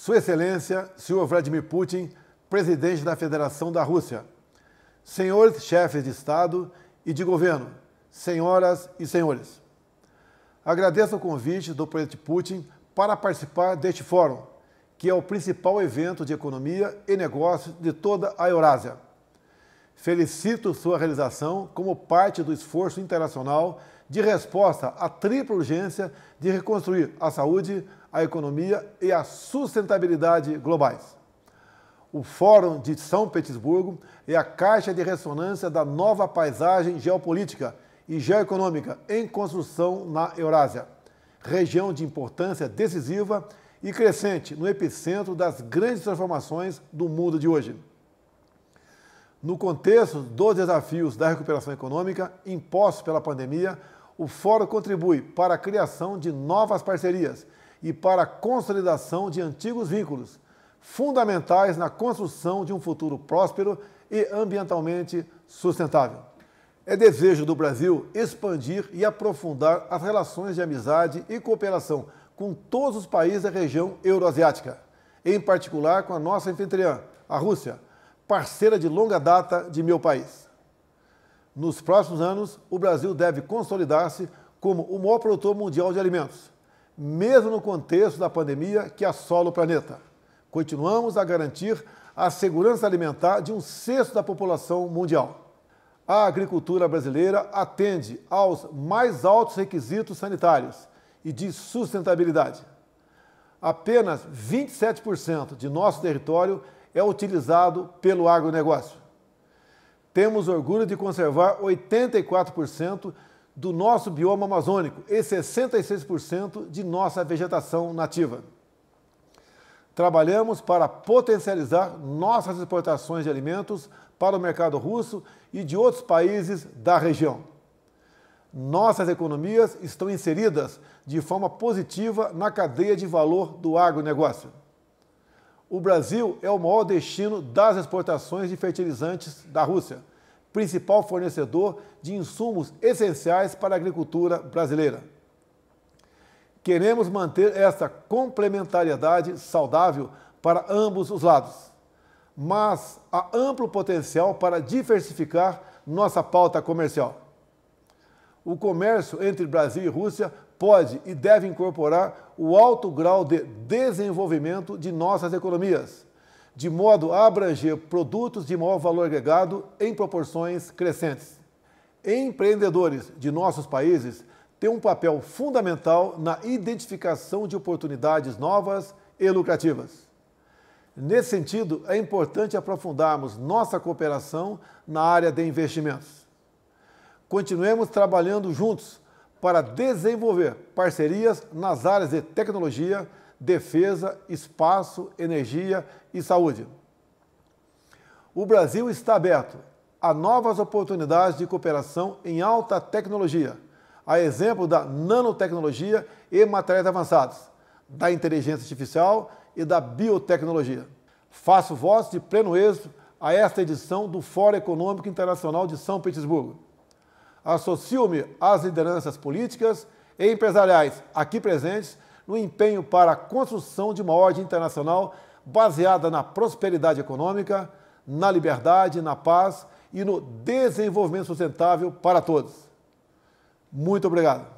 Sua Excelência, Sr. Vladimir Putin, presidente da Federação da Rússia, senhores chefes de Estado e de governo, senhoras e senhores. Agradeço o convite do presidente Putin para participar deste fórum, que é o principal evento de economia e negócios de toda a Eurásia. Felicito sua realização como parte do esforço internacional de resposta à tripla urgência de reconstruir a saúde, a economia e a sustentabilidade globais. O Fórum de São Petersburgo é a caixa de ressonância da nova paisagem geopolítica e geoeconômica em construção na Eurásia, região de importância decisiva e crescente no epicentro das grandes transformações do mundo de hoje. No contexto dos desafios da recuperação econômica impostos pela pandemia, o Fórum contribui para a criação de novas parcerias e para a consolidação de antigos vínculos, fundamentais na construção de um futuro próspero e ambientalmente sustentável. É desejo do Brasil expandir e aprofundar as relações de amizade e cooperação com todos os países da região euroasiática, em particular com a nossa anfitriã, a Rússia, parceira de longa data de meu país. Nos próximos anos, o Brasil deve consolidar-se como o maior produtor mundial de alimentos, mesmo no contexto da pandemia que assola o planeta. Continuamos a garantir a segurança alimentar de um sexto da população mundial. A agricultura brasileira atende aos mais altos requisitos sanitários e de sustentabilidade. Apenas 27% de nosso território é utilizado pelo agronegócio temos orgulho de conservar 84% do nosso bioma amazônico e 66% de nossa vegetação nativa. Trabalhamos para potencializar nossas exportações de alimentos para o mercado russo e de outros países da região. Nossas economias estão inseridas de forma positiva na cadeia de valor do agronegócio o Brasil é o maior destino das exportações de fertilizantes da Rússia, principal fornecedor de insumos essenciais para a agricultura brasileira. Queremos manter esta complementariedade saudável para ambos os lados, mas há amplo potencial para diversificar nossa pauta comercial. O comércio entre Brasil e Rússia pode e deve incorporar o alto grau de desenvolvimento de nossas economias, de modo a abranger produtos de maior valor agregado em proporções crescentes. Empreendedores de nossos países têm um papel fundamental na identificação de oportunidades novas e lucrativas. Nesse sentido, é importante aprofundarmos nossa cooperação na área de investimentos. Continuemos trabalhando juntos para desenvolver parcerias nas áreas de tecnologia, defesa, espaço, energia e saúde. O Brasil está aberto a novas oportunidades de cooperação em alta tecnologia, a exemplo da nanotecnologia e materiais avançados, da inteligência artificial e da biotecnologia. Faço voz de pleno êxito a esta edição do Fórum Econômico Internacional de São Petersburgo associo-me às lideranças políticas e empresariais aqui presentes no empenho para a construção de uma ordem internacional baseada na prosperidade econômica, na liberdade, na paz e no desenvolvimento sustentável para todos. Muito obrigado.